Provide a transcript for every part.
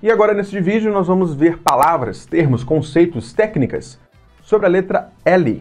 E agora neste vídeo nós vamos ver palavras, termos, conceitos, técnicas sobre a letra L.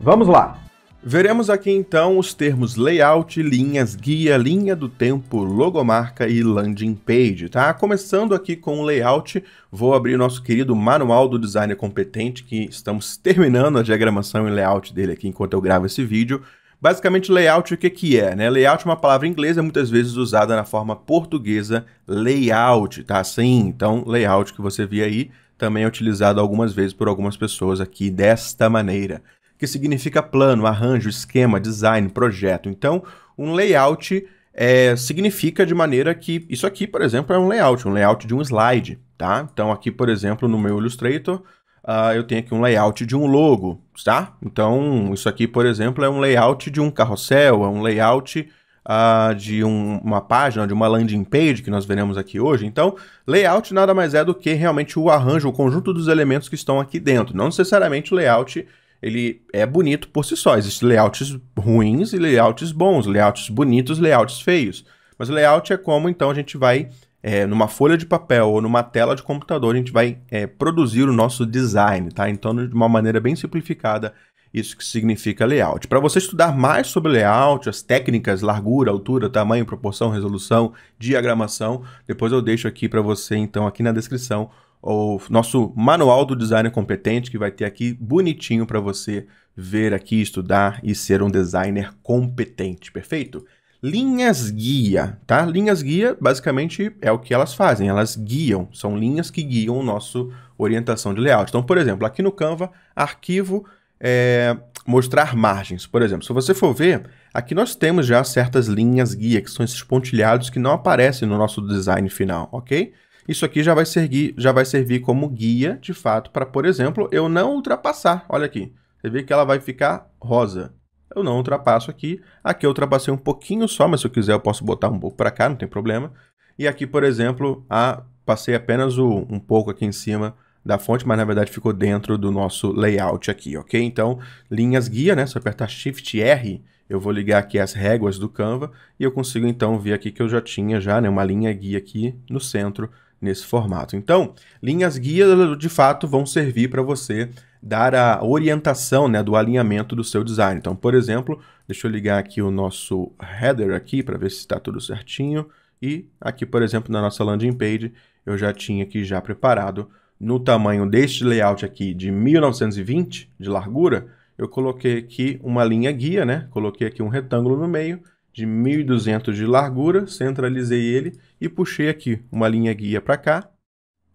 Vamos lá! Veremos aqui então os termos layout, linhas, guia, linha do tempo, logomarca e landing page, tá? Começando aqui com o layout, vou abrir nosso querido manual do designer competente que estamos terminando a diagramação e layout dele aqui enquanto eu gravo esse vídeo. Basicamente, layout o que, que é? Né? Layout é uma palavra inglesa muitas vezes usada na forma portuguesa layout, tá? Sim, então layout que você vê aí também é utilizado algumas vezes por algumas pessoas aqui desta maneira, que significa plano, arranjo, esquema, design, projeto. Então, um layout é, significa de maneira que isso aqui, por exemplo, é um layout, um layout de um slide, tá? Então aqui, por exemplo, no meu Illustrator, uh, eu tenho aqui um layout de um logo, tá? Então, isso aqui, por exemplo, é um layout de um carrossel, é um layout uh, de um, uma página, de uma landing page que nós veremos aqui hoje. Então, layout nada mais é do que realmente o arranjo, o conjunto dos elementos que estão aqui dentro. Não necessariamente o layout ele é bonito por si só. Existem layouts ruins e layouts bons, layouts bonitos, layouts feios. Mas layout é como então a gente vai é, numa folha de papel ou numa tela de computador, a gente vai é, produzir o nosso design, tá? Então, de uma maneira bem simplificada, isso que significa layout. Para você estudar mais sobre layout, as técnicas, largura, altura, tamanho, proporção, resolução, diagramação, depois eu deixo aqui para você, então, aqui na descrição, o nosso manual do designer competente, que vai ter aqui bonitinho para você ver aqui, estudar e ser um designer competente, perfeito? Linhas guia, tá? Linhas guia, basicamente, é o que elas fazem. Elas guiam, são linhas que guiam o nosso orientação de layout. Então, por exemplo, aqui no Canva, arquivo, é, mostrar margens. Por exemplo, se você for ver, aqui nós temos já certas linhas guia, que são esses pontilhados que não aparecem no nosso design final, ok? Isso aqui já vai, servir, já vai servir como guia, de fato, para, por exemplo, eu não ultrapassar. Olha aqui, você vê que ela vai ficar rosa eu não ultrapasso aqui. Aqui eu ultrapassei um pouquinho só, mas se eu quiser eu posso botar um pouco para cá, não tem problema. E aqui, por exemplo, a, passei apenas o, um pouco aqui em cima da fonte, mas na verdade ficou dentro do nosso layout aqui, ok? Então, linhas guia, né? Se eu apertar Shift R, eu vou ligar aqui as réguas do Canva e eu consigo então ver aqui que eu já tinha já né, uma linha guia aqui no centro nesse formato. Então, linhas guia de fato vão servir para você dar a orientação né, do alinhamento do seu design. Então, por exemplo, deixa eu ligar aqui o nosso header aqui para ver se está tudo certinho. E aqui, por exemplo, na nossa landing page, eu já tinha aqui já preparado no tamanho deste layout aqui de 1920 de largura, eu coloquei aqui uma linha guia, né? Coloquei aqui um retângulo no meio de 1200 de largura, centralizei ele e puxei aqui uma linha guia para cá,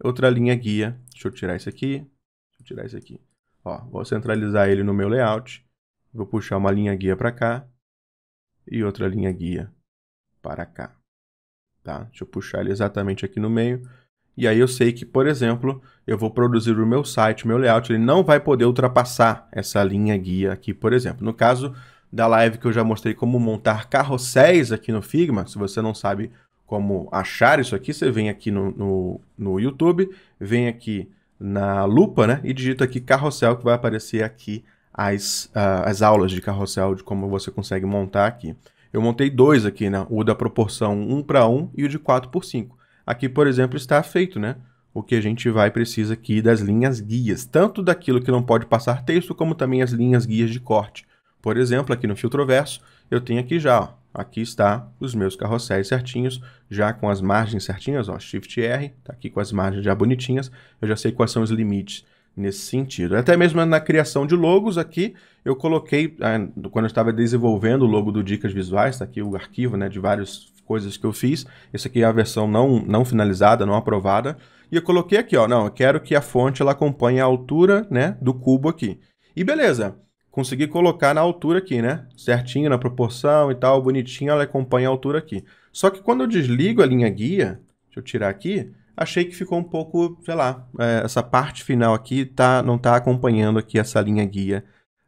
outra linha guia. Deixa eu tirar isso aqui, deixa eu tirar isso aqui. Ó, vou centralizar ele no meu layout. Vou puxar uma linha guia para cá e outra linha guia para cá. Tá? Deixa eu puxar ele exatamente aqui no meio. E aí eu sei que, por exemplo, eu vou produzir o meu site, o meu layout, ele não vai poder ultrapassar essa linha guia aqui, por exemplo. No caso da live que eu já mostrei como montar carrosséis aqui no Figma, se você não sabe como achar isso aqui, você vem aqui no, no, no YouTube, vem aqui na lupa, né? E digita aqui carrossel, que vai aparecer aqui as, uh, as aulas de carrossel, de como você consegue montar aqui. Eu montei dois aqui, né? O da proporção 1 para 1 e o de 4 por 5. Aqui, por exemplo, está feito, né? O que a gente vai precisar aqui das linhas guias, tanto daquilo que não pode passar texto, como também as linhas guias de corte. Por exemplo, aqui no filtro verso, eu tenho aqui já, ó, aqui está os meus carrosséis certinhos, já com as margens certinhas, ó, Shift R, tá aqui com as margens já bonitinhas, eu já sei quais são os limites nesse sentido. Até mesmo na criação de logos aqui, eu coloquei, ah, quando eu estava desenvolvendo o logo do Dicas Visuais, tá aqui o arquivo né, de várias coisas que eu fiz, esse aqui é a versão não, não finalizada, não aprovada, e eu coloquei aqui, ó, não, eu quero que a fonte ela acompanhe a altura né, do cubo aqui. E beleza, consegui colocar na altura aqui, né? Certinho, na proporção e tal, bonitinho, ela acompanha a altura aqui. Só que quando eu desligo a linha guia, deixa eu tirar aqui, achei que ficou um pouco, sei lá, é, essa parte final aqui tá, não tá acompanhando aqui essa linha guia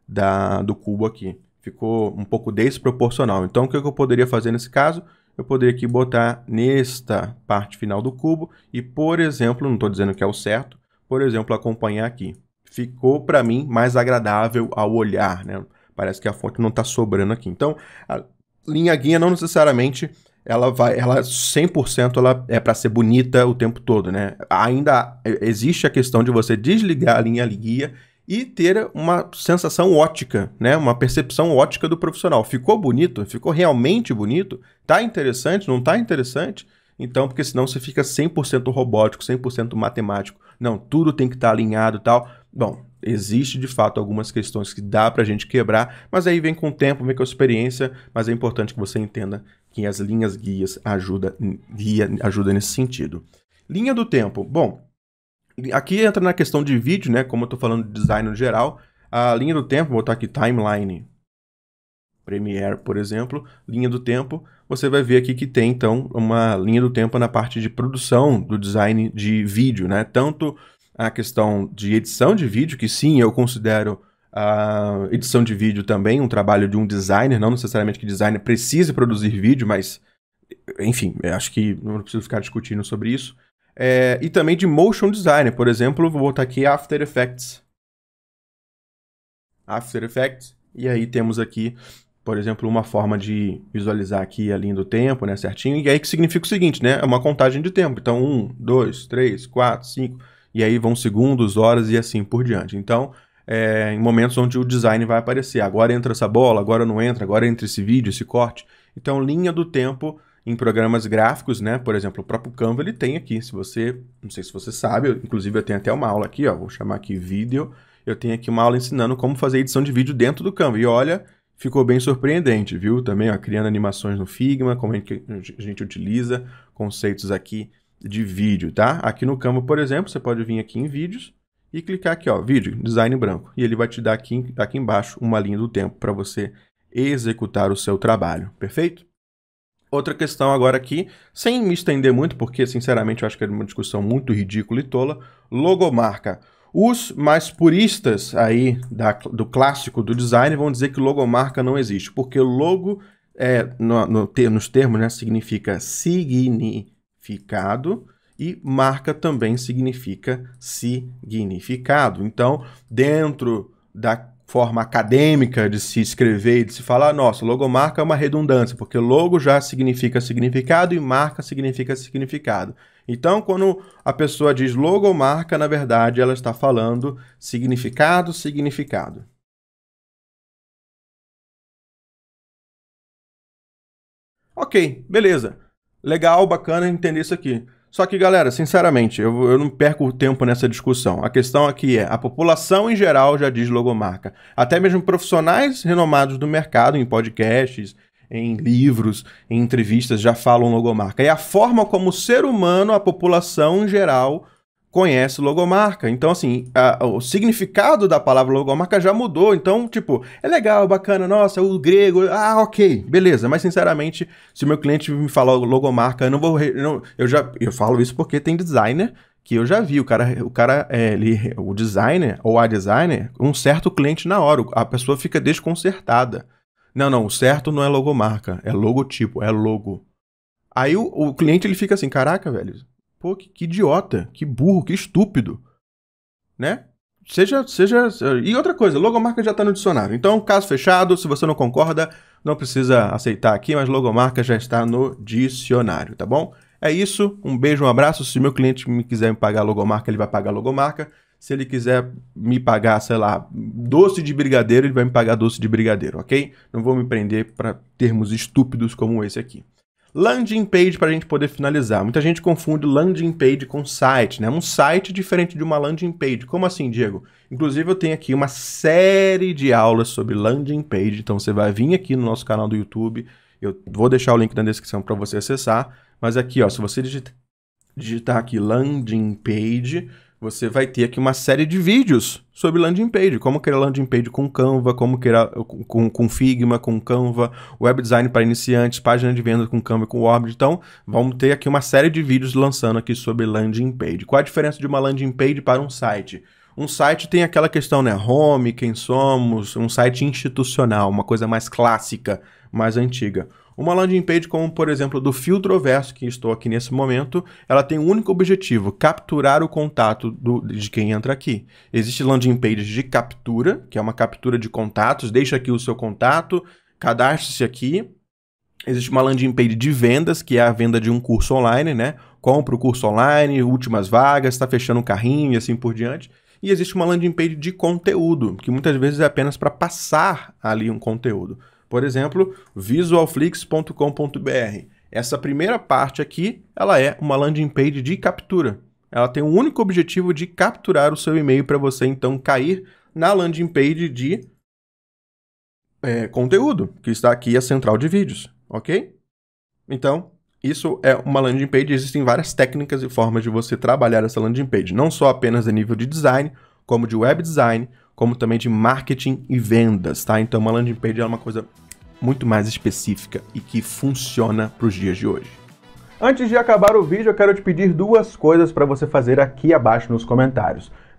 da, do cubo aqui. Ficou um pouco desproporcional. Então, o que é eu poderia fazer nesse caso? Eu poderia aqui botar nesta parte final do cubo e, por exemplo, não estou dizendo que é o certo, por exemplo, acompanhar aqui ficou para mim mais agradável ao olhar, né? Parece que a fonte não está sobrando aqui. Então, a linha guia não necessariamente ela vai, ela 100% ela é para ser bonita o tempo todo, né? Ainda existe a questão de você desligar a linha guia e ter uma sensação ótica, né? Uma percepção ótica do profissional. Ficou bonito? Ficou realmente bonito? Tá interessante? Não tá interessante? Então, porque senão você fica 100% robótico, 100% matemático. Não, tudo tem que estar tá alinhado e tal. Bom, existe de fato algumas questões que dá para a gente quebrar, mas aí vem com o tempo, vem com a experiência, mas é importante que você entenda que as linhas guias ajuda, guia ajuda nesse sentido. Linha do tempo. Bom, aqui entra na questão de vídeo, né? Como eu estou falando de design no geral, a linha do tempo, vou botar aqui timeline, Premiere, por exemplo, linha do tempo, você vai ver aqui que tem então uma linha do tempo na parte de produção do design de vídeo, né? Tanto a questão de edição de vídeo, que sim, eu considero a edição de vídeo também um trabalho de um designer, não necessariamente que designer precise produzir vídeo, mas enfim, acho que não preciso ficar discutindo sobre isso. É, e também de motion design, por exemplo, vou botar aqui After Effects. After Effects, e aí temos aqui, por exemplo, uma forma de visualizar aqui a linha do tempo, né, certinho, e aí que significa o seguinte, né, é uma contagem de tempo, então 1, 2, 3, 4, 5 e aí vão segundos, horas e assim por diante. Então, é, em momentos onde o design vai aparecer. Agora entra essa bola, agora não entra, agora entra esse vídeo, esse corte. Então, linha do tempo em programas gráficos, né? Por exemplo, o próprio Canva ele tem aqui. Se você, não sei se você sabe, eu, inclusive eu tenho até uma aula aqui, ó, vou chamar aqui vídeo. Eu tenho aqui uma aula ensinando como fazer edição de vídeo dentro do Canva. E olha, ficou bem surpreendente, viu? Também, ó, criando animações no Figma, como a gente, a gente utiliza conceitos aqui de vídeo, tá? Aqui no Canva, por exemplo, você pode vir aqui em vídeos e clicar aqui, ó, vídeo, design branco. E ele vai te dar aqui, tá aqui embaixo uma linha do tempo para você executar o seu trabalho, perfeito? Outra questão agora aqui, sem me estender muito, porque sinceramente eu acho que é uma discussão muito ridícula e tola, logomarca. Os mais puristas aí da, do clássico do design vão dizer que logomarca não existe, porque logo, é, no, no, nos termos, né, significa signi, significado e marca também significa significado. Então, dentro da forma acadêmica de se escrever e de se falar, nossa, logomarca é uma redundância, porque logo já significa significado e marca significa significado. Então, quando a pessoa diz logomarca, na verdade, ela está falando significado, significado. Ok, beleza legal, bacana entender isso aqui. Só que, galera, sinceramente, eu, eu não perco tempo nessa discussão. A questão aqui é: a população em geral já diz logomarca. Até mesmo profissionais renomados do mercado, em podcasts, em livros, em entrevistas, já falam logomarca. E a forma como o ser humano, a população em geral, conhece logomarca. Então, assim, a, o significado da palavra logomarca já mudou. Então, tipo, é legal, é bacana, nossa, o grego, ah, ok, beleza. Mas, sinceramente, se o meu cliente me falar logomarca, eu não vou. Não, eu já eu falo isso porque tem designer que eu já vi. O cara, o cara, é, ele, o designer ou a designer, um certo cliente na hora, a pessoa fica desconcertada. Não, não, o certo não é logomarca, é logotipo, é logo. Aí o, o cliente ele fica assim, caraca, velho, Pô, que, que idiota, que burro, que estúpido. Né? Seja, seja. Eh, e outra coisa, logomarca já está no dicionário. Então, caso fechado, se você não concorda, não precisa aceitar aqui, mas logomarca já está no dicionário, tá bom? É isso, um beijo, um abraço. Se meu cliente me quiser me pagar logomarca, ele vai pagar logomarca. Se ele quiser me pagar, sei lá, doce de brigadeiro, ele vai me pagar doce de brigadeiro, ok? Não vou me prender para termos estúpidos como esse aqui. Landing page para a gente poder finalizar. Muita gente confunde landing page com site, né? Um site diferente de uma landing page. Como assim, Diego? Inclusive eu tenho aqui uma série de aulas sobre landing page, então você vai vir aqui no nosso canal do YouTube, eu vou deixar o link na descrição para você acessar, mas aqui, ó, se você digitar aqui landing page, você vai ter aqui uma série de vídeos sobre landing page, como criar landing page com Canva, como criar uh, com, com Figma, com Canva, web design para iniciantes, página de venda com Canva, com Word. Então, vamos ter aqui uma série de vídeos lançando aqui sobre landing page. Qual a diferença de uma landing page para um site? Um site tem aquela questão, né? Home, quem somos, um site institucional, uma coisa mais clássica mais antiga. Uma landing page como, por exemplo, do filtro verso que estou aqui nesse momento, ela tem um único objetivo, capturar o contato do, de quem entra aqui. Existe landing page de captura, que é uma captura de contatos, deixa aqui o seu contato, cadastre-se aqui. Existe uma landing page de vendas, que é a venda de um curso online, né? Compra o curso online, últimas vagas, está fechando o carrinho e assim por diante e existe uma landing page de conteúdo, que muitas vezes é apenas para passar ali um conteúdo. Por exemplo, visualflix.com.br. Essa primeira parte aqui, ela é uma landing page de captura. Ela tem o único objetivo de capturar o seu e-mail para você então cair na landing page de é, conteúdo, que está aqui a central de vídeos, ok? Então, isso é uma landing page, existem várias técnicas e formas de você trabalhar essa landing page, não só apenas a nível de design, como de web design, como também de marketing e vendas, tá? Então, uma landing page é uma coisa muito mais específica e que funciona para os dias de hoje. Antes de acabar o vídeo, eu quero te pedir duas coisas para você fazer aqui abaixo nos comentários.